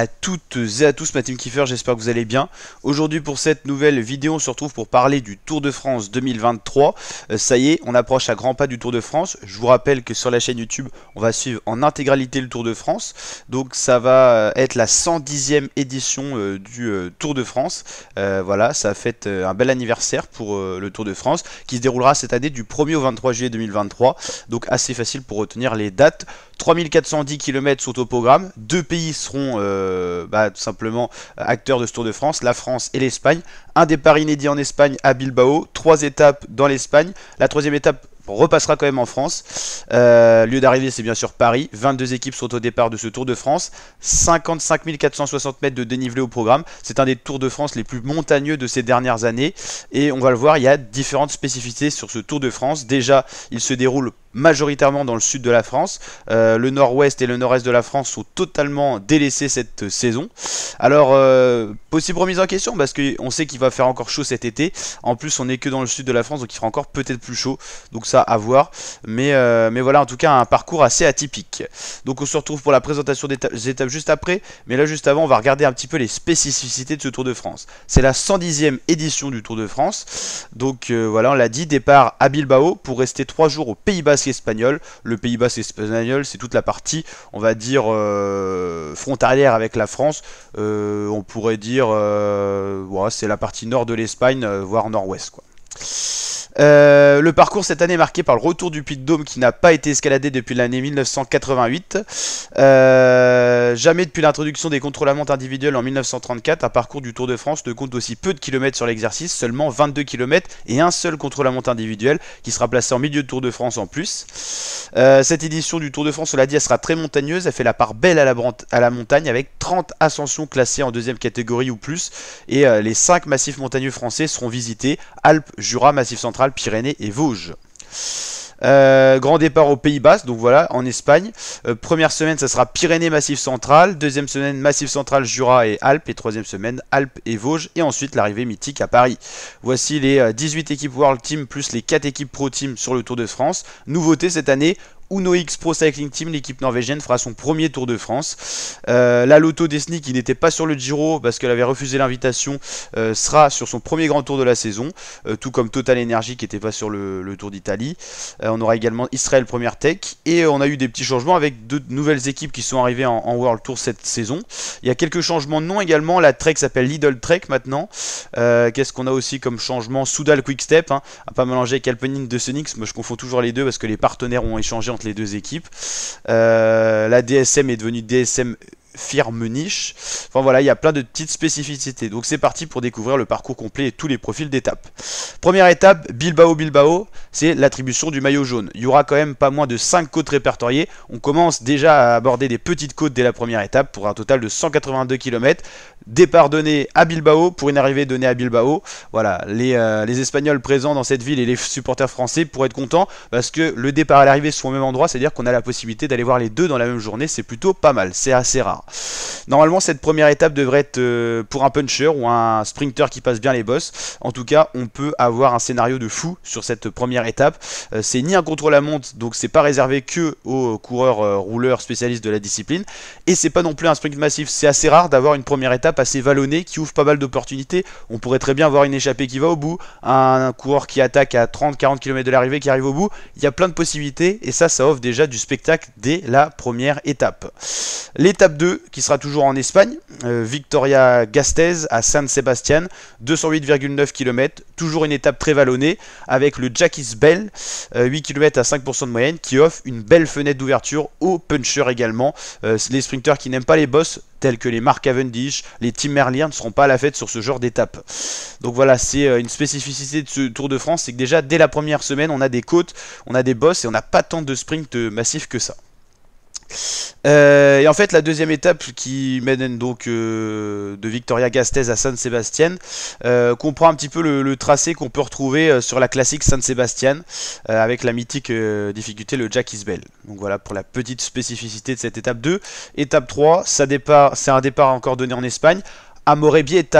at toutes et à tous, ma team Kiefer, j'espère que vous allez bien. Aujourd'hui pour cette nouvelle vidéo, on se retrouve pour parler du Tour de France 2023. Euh, ça y est, on approche à grands pas du Tour de France. Je vous rappelle que sur la chaîne YouTube, on va suivre en intégralité le Tour de France. Donc ça va euh, être la 110e édition euh, du Tour de France. voilà, ça fait un bel anniversaire pour le Tour de France qui se déroulera cette année du 1er au 23 juillet 2023. Donc assez facile pour retenir les dates. 3410 km sont au programme. Deux pays seront... Euh, bah, simplement euh, acteurs de ce Tour de France, la France et l'Espagne. Un départ inédit en Espagne à Bilbao, trois étapes dans l'Espagne. La troisième étape repassera quand même en France. Euh, lieu d'arrivée, c'est bien sûr Paris. 22 équipes sont au départ de ce Tour de France. 55 460 mètres de dénivelé au programme. C'est un des Tours de France les plus montagneux de ces dernières années. Et on va le voir, il y a différentes spécificités sur ce Tour de France. Déjà, il se déroule majoritairement dans le sud de la France. Euh, le nord-ouest et le nord-est de la France sont totalement délaissés cette saison. Alors, euh, possible remise en question parce qu'on sait qu'il va faire encore chaud cet été. En plus, on n'est que dans le sud de la France, donc il fera encore peut-être plus chaud. Donc ça, à voir. Mais, euh, mais voilà, en tout cas, un parcours assez atypique. Donc on se retrouve pour la présentation des, étapes juste après. Mais là, juste avant, on va regarder un petit peu les spécificités de ce Tour de France. C'est la 110e édition du Tour de France. Donc voilà, on l'a dit, départ à Bilbao pour rester 3 jours aux Pays bas espagnol. Le Pays basque espagnol, c'est toute la partie, on va dire, euh, frontalière avec la France. Euh, on pourrait dire, euh, c'est la partie nord de l'Espagne, voire nord-ouest. quoi. Euh, le parcours cette année est marqué par le retour du Puy de Dôme qui n'a pas été escaladé depuis l'année 1988. Euh, jamais depuis l'introduction des contrôles à monte individuels en 1934, un parcours du Tour de France ne compte aussi peu de kilomètres sur l'exercice, seulement 22 km et un seul contrôle à monte individuel qui sera placé en milieu de Tour de France en plus. Euh, cette édition du Tour de France, on l'a dit, elle sera très montagneuse, elle fait la part belle à la, à la montagne avec 30 ascensions classées en deuxième catégorie ou plus et les 5 massifs montagneux français seront visités, Alpes, Jura, Massif central Pyrénées et Vosges. Euh, grand départ aux Pays bas donc voilà, en Espagne. Euh, première semaine, ça sera Pyrénées, Massif Central. Deuxième semaine, Massif Central, Jura et Alpes. Et troisième semaine, Alpes et Vosges. Et ensuite, l'arrivée mythique à Paris. Voici les 18 euh, équipes World Team plus les 4 équipes Pro Team sur le Tour de France. Nouveauté cette année, Uno X Pro Cycling Team, l'équipe norvégienne fera son premier Tour de France. Euh, la Lotto Destiny qui n'était pas sur le Giro parce qu'elle avait refusé l'invitation, euh, sera sur son premier grand tour de la saison, euh, tout comme Total Energy qui n'était pas sur le, Tour d'Italie. on aura également Israël Première Tech et on a eu des petits changements avec deux nouvelles équipes qui sont arrivées en, World Tour cette saison. Il y a quelques changements de nom également. La Trek s'appelle Lidl Trek maintenant. Qu'est-ce qu'on a aussi comme changement Soudal Quick Step, hein, à pas mélanger avec Alpenine de Sonics. Moi je confonds toujours les deux parce que les partenaires ont échangé en les deux équipes. Euh, la DSM est devenue DSM firme niche. Enfin voilà, il y a plein de petites spécificités. Donc c'est parti pour découvrir le parcours complet et tous les profils d'étapes. Première étape, Bilbao Bilbao, c'est l'attribution du maillot jaune. Il y aura quand même pas moins de 5 côtes répertoriées. On commence déjà à aborder des petites côtes dès la première étape pour un total de 182 km. Départ donné à Bilbao pour une arrivée donnée à Bilbao. Voilà, les, euh, les Espagnols présents dans cette ville et les supporters français pourraient être contents parce que le départ et l'arrivée sont au même endroit, c'est-à-dire qu'on a la possibilité d'aller voir les deux dans la même journée, c'est plutôt pas mal, c'est assez rare. Normalement, cette première étape devrait être euh, pour un puncher ou un sprinter qui passe bien les boss. En tout cas, on peut avoir un scénario de fou sur cette première étape. Euh, c'est ni un contrôle à montre donc c'est pas réservé que aux coureurs euh, rouleurs spécialistes de la discipline. Et c'est pas non plus un sprint massif. C'est assez rare d'avoir une première étape assez vallonnée qui ouvre pas mal d'opportunités. On pourrait très bien avoir une échappée qui va au bout, un coureur qui attaque à 30-40 km de l'arrivée qui arrive au bout. Il y a plein de possibilités et ça, ça offre déjà du spectacle dès la première étape. L'étape 2 qui sera toujours en Espagne, euh, Victoria Gasteiz à San Sebastian, 208,9 km, toujours une étape très vallonnée avec le Jackie's Bell, 8 euh, km à 5% de moyenne, qui offre une belle fenêtre d'ouverture aux punchers également. Euh, les sprinteurs qui n'aiment pas les bosses, tels que les Mark Cavendish, les Tim Merlier ne seront pas à la fête sur ce genre d'étape. Donc voilà, c'est une spécificité de ce Tour de France, c'est que déjà dès la première semaine, on a des côtes, on a des boss et on n'a pas tant de sprints massifs que ça. Euh, et en fait, la deuxième étape qui mène donc euh, de Victoria gastez à San Sebastian euh, comprend un petit peu le, tracé qu'on peut retrouver sur la classique San Sebastian avec la mythique difficulté le Jack Isbel. Donc voilà pour la petite spécificité de cette étape 2. Étape 3, ça c'est un départ encore donné en Espagne. à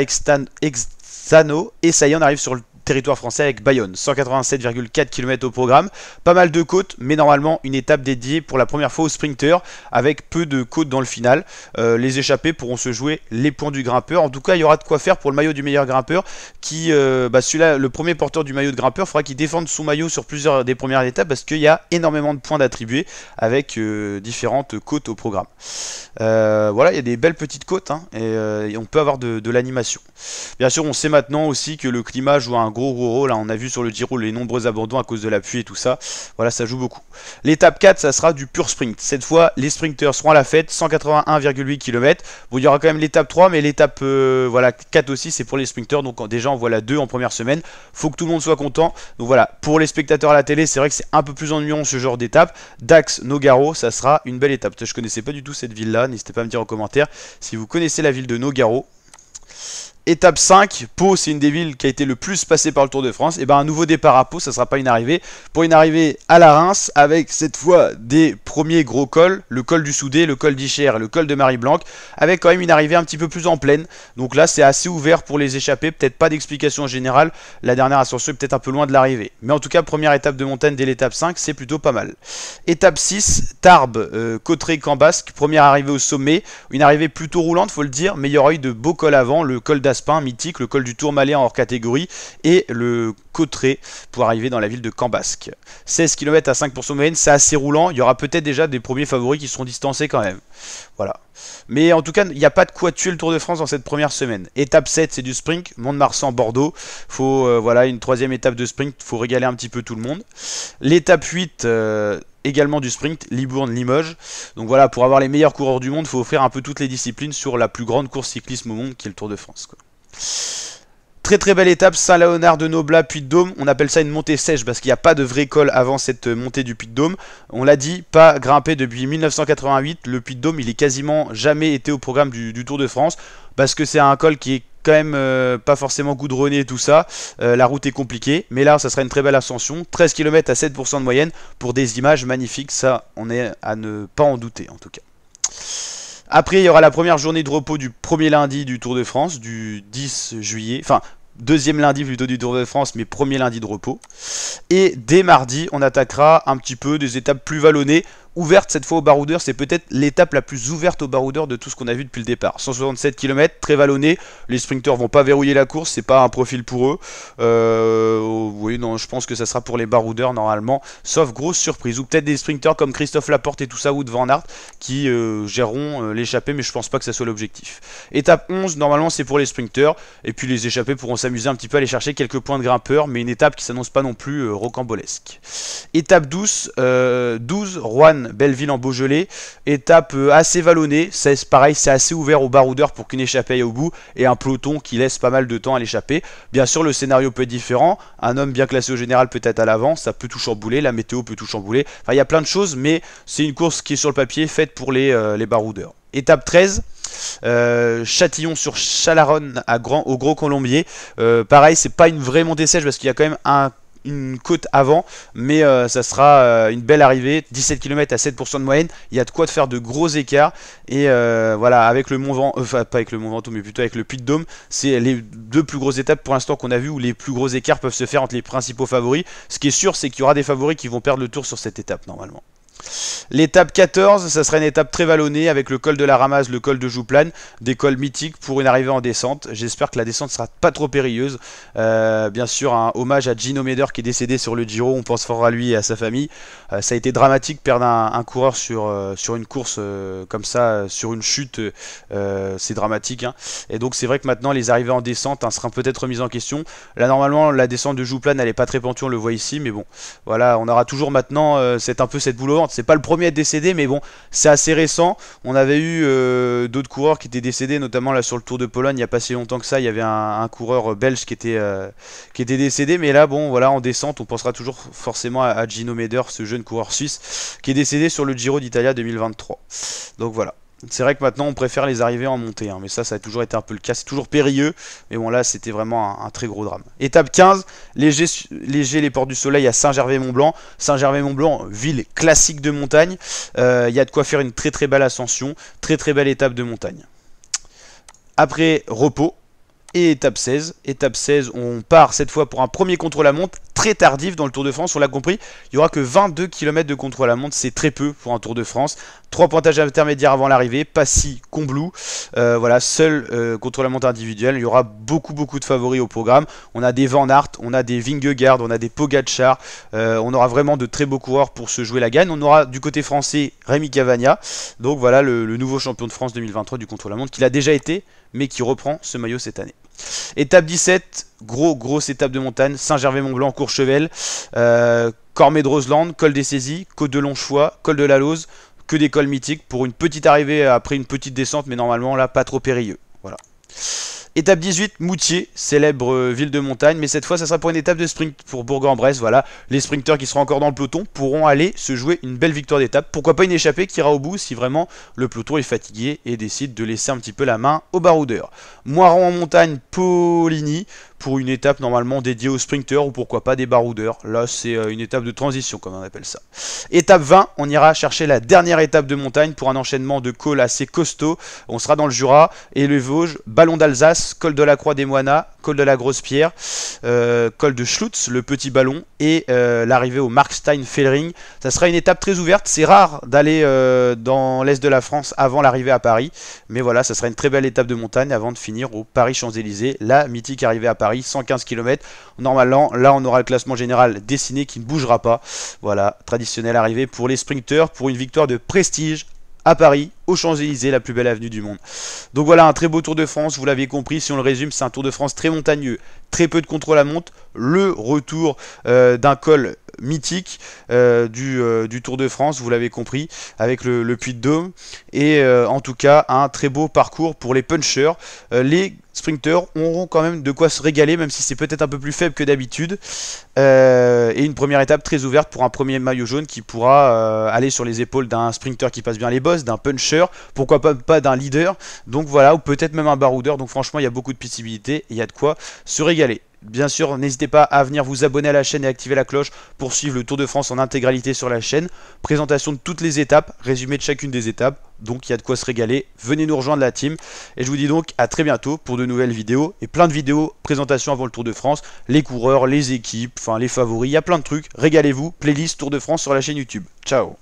exano et ça y est, on arrive sur le territoire français avec Bayonne. 187,4 km au programme. Pas mal de côtes, mais normalement une étape dédiée pour la première fois au sprinter avec peu de côtes dans le final. Euh, les échappés pourront se jouer les points du grimpeur. En tout cas, il y aura de quoi faire pour le maillot du meilleur grimpeur qui, euh, bah, celui-là, le premier porteur du maillot de grimpeur, faudra qu'il défende son maillot sur plusieurs des premières étapes parce qu'il y a énormément de points d'attribuer avec euh, différentes côtes au programme. voilà, il y a des belles petites côtes hein, et, on peut avoir de, de l'animation. Bien sûr, on sait maintenant aussi que le climat joue un gros gros là hein. On a vu sur le Giro les nombreux abandons à cause de la pluie et tout ça. Voilà, ça joue beaucoup. L'étape 4, ça sera du pur sprint. Cette fois, les sprinteurs seront à la fête, 181,8 km. Bon, il y aura quand même l'étape 3, mais l'étape euh, voilà, 4 aussi, c'est pour les sprinteurs. Donc déjà, on voilà deux 2 en première semaine. Faut que tout le monde soit content. Donc voilà, pour les spectateurs à la télé, c'est vrai que c'est un peu plus ennuyant ce genre d'étape. Dax, Nogaro, ça sera une belle étape. Je connaissais pas du tout cette ville-là, n'hésitez pas à me dire en commentaire si vous connaissez la ville de Nogaro. Étape 5, Pau, c'est une des villes qui a été le plus passée par le Tour de France. Et eh ben un nouveau départ à Pau, ça ne sera pas une arrivée. Pour une arrivée à la Reims, avec cette fois des premiers gros cols, le col du Soudé, le col et le col de Marie-Blanc, avec quand même une arrivée un petit peu plus en pleine. Donc là, c'est assez ouvert pour les échapper. Peut-être pas d'explication générale. La dernière ascension est peut-être un peu loin de l'arrivée. Mais en tout cas, première étape de montagne dès l'étape 5, c'est plutôt pas mal. Étape 6, Tarbes, euh, Cotteret, Cambasque, première arrivée au sommet. Une arrivée plutôt roulante, faut le dire, mais il y aura eu de beaux cols avant, le col un Mythique, le col du Tourmalet en hors catégorie et le Cotré pour arriver dans la ville de Cambasque. 16 km à 5% moyenne, c'est assez roulant. Il y aura peut-être déjà des premiers favoris qui seront distancés quand même. Voilà. Mais en tout cas, il n'y a pas de quoi tuer le Tour de France dans cette première semaine. Étape 7, c'est du sprint. Mont-de-Marsan, Bordeaux. Faut, euh, voilà, une troisième étape de sprint. Faut régaler un petit peu tout le monde. L'étape 8, euh, également du sprint. Libourne, Limoges. Donc voilà, pour avoir les meilleurs coureurs du monde, faut offrir un peu toutes les disciplines sur la plus grande course cyclisme au monde qui est le Tour de France. Quoi. Très très belle étape, Saint-Léonard de Nobla, Puy de Dôme. On appelle ça une montée sèche parce qu'il n'y a pas de vrai col avant cette montée du Puy de Dôme. On l'a dit, pas grimpé depuis 1988. Le Puy de Dôme, il est quasiment jamais été au programme du, Tour de France parce que c'est un col qui est quand même euh, pas forcément goudronné et tout ça. Euh, la route est compliquée, mais là, ça sera une très belle ascension. 13 km à 7% de moyenne pour des images magnifiques. Ça, on est à ne pas en douter en tout cas. Après, il y aura la première journée de repos du premier lundi du Tour de France, du 10 juillet. Enfin, deuxième lundi plutôt du Tour de France, mais premier lundi de repos. Et dès mardi, on attaquera un petit peu des étapes plus vallonnées ouverte cette fois aux baroudeurs. C'est peut-être l'étape la plus ouverte au baroudeurs de tout ce qu'on a vu depuis le départ. 167 km, très vallonné. Les sprinteurs vont pas verrouiller la course, c'est pas un profil pour eux. Euh, oui, non, je pense que ça sera pour les baroudeurs normalement, sauf grosse surprise. Ou peut-être des sprinteurs comme Christophe Laporte et tout ça, ou de Van qui euh, géreront euh, l'échappée, mais je pense pas que ça soit l'objectif. Étape 11, normalement c'est pour les sprinteurs. Et puis les échappés pourront s'amuser un petit peu à aller chercher quelques points de grimpeurs, mais une étape qui s'annonce pas non plus rocambolesque. Étape 12, 12 Juan Belleville en Beaujolais. Étape euh, assez vallonnée, pareil, c'est assez ouvert aux baroudeurs pour qu'une échappée aille au bout et un peloton qui laisse pas mal de temps à l'échapper. Bien sûr, le scénario peut être différent. Un homme bien classé au général peut être à l'avant, ça peut tout chambouler, la météo peut tout chambouler. Enfin, il y a plein de choses, mais c'est une course qui est sur le papier faite pour les, euh, baroudeurs. Étape 13, euh, Châtillon sur Chalaronne à Grand, au Gros Colombier. pareil, c'est pas une vraie montée sèche parce qu'il y a quand même un une côte avant, mais euh, ça sera euh, une belle arrivée. 17 km à 7% de moyenne, il y a de quoi de faire de gros écarts. Et euh, voilà, avec le Mont Vent enfin pas avec le Mont Ventoux, mais plutôt avec le Puy de Dôme, c'est les deux plus grosses étapes pour l'instant qu'on a vu où les plus gros écarts peuvent se faire entre les principaux favoris. Ce qui est sûr, c'est qu'il y aura des favoris qui vont perdre le tour sur cette étape normalement. L'étape 14, ça sera une étape très vallonnée avec le col de la Ramaz, le col de Jouplane, des cols mythiques pour une arrivée en descente. J'espère que la descente sera pas trop périlleuse. Euh, bien sûr, un hommage à Gino Meder qui est décédé sur le Giro, on pense fort à lui et à sa famille. Euh, ça a été dramatique perdre un, coureur sur, euh, sur une course comme ça, sur une chute, c'est dramatique. Hein. Et donc c'est vrai que maintenant les arrivées en descente hein, seront peut-être mises en question. Là normalement la descente de Jouplane elle n'est pas très pentue, on le voit ici, mais bon, voilà, on aura toujours maintenant c'est un peu cette boulot c'est pas le premier à être décédé, mais bon, c'est assez récent. On avait eu euh, d'autres coureurs qui étaient décédés, notamment là sur le Tour de Pologne, il n'y a pas si longtemps que ça. Il y avait un, coureur euh, belge qui était, euh, qui décédé, mais là, bon, voilà, en descente, on pensera toujours forcément à, à Gino Meder, ce jeune coureur suisse, qui est décédé sur le Giro d'Italia 2023. Donc voilà. C'est vrai que maintenant on préfère les arriver en montée, hein, mais ça, ça a toujours été un peu le cas. C'est toujours périlleux, mais bon, là c'était vraiment un, très gros drame. Étape 15, léger, léger les portes du soleil à Saint-Gervais-Mont-Blanc. Saint-Gervais-Mont-Blanc, ville classique de montagne. Euh, il y a de quoi faire une très très belle ascension, très très belle étape de montagne. Après repos, et étape 16. Étape 16, on part cette fois pour un premier contre-la-montre très tardif dans le Tour de France, on l'a compris. Il n'y aura que 22 km de contre-la-montre, c'est très peu pour un Tour de France. Trois pointages intermédiaires avant l'arrivée, Passy, Combloux. Euh, voilà, seul euh, contrôle contre-la-montre individuel. Il y aura beaucoup, beaucoup de favoris au programme. On a des Van Aert, on a des Vingegaard, on a des Pogacar. Euh, on aura vraiment de très beaux coureurs pour se jouer la gagne. On aura du côté français Rémi Cavagna. Donc voilà, le, nouveau champion de France 2023 du contre-la-montre qu'il l'a déjà été, mais qui reprend ce maillot cette année. Étape 17, gros, grosse étape de montagne, Saint-Gervais-Mont-Blanc, Courchevel, euh, de Roseland, col des Saisies, côte de Longchois, col de la Lose, que des cols mythiques pour une petite arrivée après une petite descente, mais normalement là pas trop périlleux. Voilà. Étape 18, Moutier, célèbre euh, ville de montagne, mais cette fois ça sera pour une étape de sprint pour Bourg-en-Bresse. Voilà, les sprinteurs qui seront encore dans le peloton pourront aller se jouer une belle victoire d'étape. Pourquoi pas une échappée qui ira au bout si vraiment le peloton est fatigué et décide de laisser un petit peu la main au baroudeur. Moiron en montagne, Paulini pour une étape normalement dédiée aux sprinteurs ou pourquoi pas des baroudeurs. Là, c'est euh, une étape de transition, comme on appelle ça. Étape 20, on ira chercher la dernière étape de montagne pour un enchaînement de cols assez costaud. On sera dans le Jura et le Vosges, Ballon d'Alsace, col de la Croix des Moines, col de la Grosse Pierre, euh, col de Schlutz, le Petit Ballon et euh, l'arrivée au Markstein Fellring. Ça sera une étape très ouverte. C'est rare d'aller dans l'est de la France avant l'arrivée à Paris, mais voilà, ça sera une très belle étape de montagne avant de finir au Paris Champs-Élysées, la mythique arrivée à Paris 115 km. Normalement, là, on aura le classement général dessiné qui ne bougera pas. Voilà, traditionnelle arrivée pour les sprinteurs pour une victoire de prestige à Paris, aux Champs-Élysées, la plus belle avenue du monde. Donc voilà, un très beau Tour de France, vous l'avez compris, si on le résume, c'est un Tour de France très montagneux, très peu de contrôle à monte, le retour euh, d'un col mythique euh, euh, du, Tour de France, vous l'avez compris, avec le, Puy de Dôme. Et euh, en tout cas, un très beau parcours pour les punchers. les sprinteurs auront quand même de quoi se régaler, même si c'est peut-être un peu plus faible que d'habitude. et une première étape très ouverte pour un premier maillot jaune qui pourra aller sur les épaules d'un sprinter qui passe bien les bosses, d'un puncher, pourquoi pas, d'un leader, donc voilà, ou peut-être même un baroudeur. Donc franchement, il y a beaucoup de possibilités il y a de quoi se régaler. Bien sûr, n'hésitez pas à venir vous abonner à la chaîne et activer la cloche pour suivre le Tour de France en intégralité sur la chaîne. Présentation de toutes les étapes, résumé de chacune des étapes. Donc il y a de quoi se régaler. Venez nous rejoindre la team. Et je vous dis donc à très bientôt pour de nouvelles vidéos et plein de vidéos, présentations avant le Tour de France, les coureurs, les équipes, enfin les favoris, il y a plein de trucs. Régalez-vous, playlist Tour de France sur la chaîne YouTube. Ciao